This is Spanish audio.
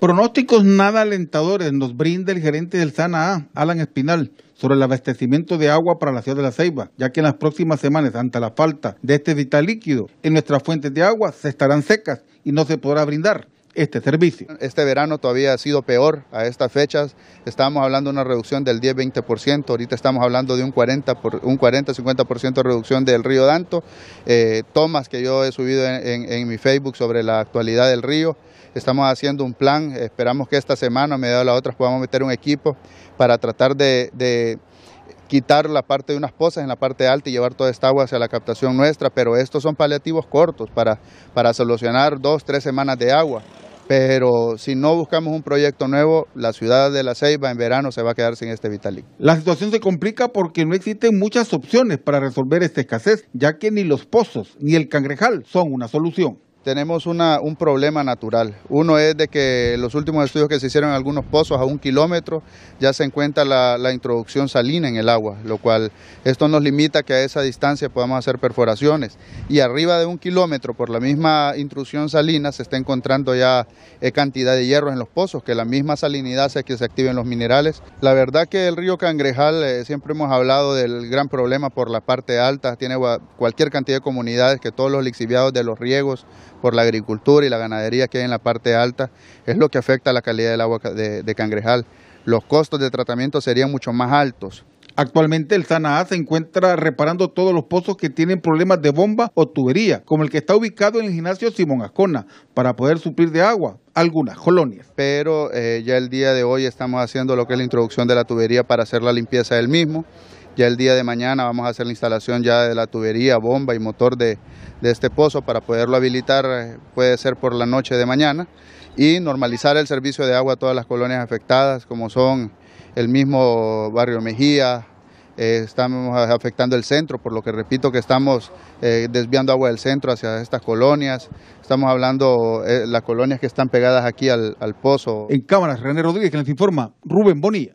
Pronósticos nada alentadores nos brinda el gerente del SANA Alan Espinal, sobre el abastecimiento de agua para la ciudad de La Ceiba, ya que en las próximas semanas, ante la falta de este vital líquido en nuestras fuentes de agua, se estarán secas y no se podrá brindar este servicio. Este verano todavía ha sido peor a estas fechas. Estábamos hablando de una reducción del 10-20%, ahorita estamos hablando de un 40-50% de reducción del río Danto. Eh, tomas que yo he subido en, mi Facebook sobre la actualidad del río. Estamos haciendo un plan, esperamos que esta semana, a mediados de la otra, podamos meter un equipo para tratar de quitar la parte de unas pozas en la parte alta y llevar toda esta agua hacia la captación nuestra, pero estos son paliativos cortos para, para solucionar dos, tres semanas de agua. Pero si no buscamos un proyecto nuevo, la ciudad de La Ceiba en verano se va a quedar sin este Vitalic. La situación se complica porque no existen muchas opciones para resolver esta escasez, ya que ni los pozos ni el cangrejal son una solución tenemos un problema natural. Uno es de que los últimos estudios que se hicieron en algunos pozos a un kilómetro ya se encuentra la, introducción salina en el agua, lo cual esto nos limita que a esa distancia podamos hacer perforaciones. Y arriba de un kilómetro por la misma intrusión salina se está encontrando ya eh, cantidad de hierro en los pozos, que la misma salinidad hace que se activen los minerales. La verdad que el río Cangrejal, eh, siempre hemos hablado del gran problema por la parte alta, tiene cualquier cantidad de comunidades que todos los lixiviados de los riegos por la agricultura y la ganadería que hay en la parte alta, es lo que afecta a la calidad del agua de, Cangrejal. Los costos de tratamiento serían mucho más altos. Actualmente el Sanaa se encuentra reparando todos los pozos que tienen problemas de bomba o tubería, como el que está ubicado en el gimnasio Simón Ascona, para poder suplir de agua algunas colonias. Pero eh, ya el día de hoy estamos haciendo lo que es la introducción de la tubería para hacer la limpieza del mismo. Ya el día de mañana vamos a hacer la instalación ya de la tubería, bomba y motor de, este pozo para poderlo habilitar, eh, puede ser por la noche de mañana, y normalizar el servicio de agua a todas las colonias afectadas, como son el mismo barrio Mejía, eh, estamos afectando el centro, por lo que repito que estamos eh, desviando agua del centro hacia estas colonias, estamos hablando de las colonias que están pegadas aquí al, al pozo. En cámaras, René Rodríguez, que les informa Rubén Bonilla.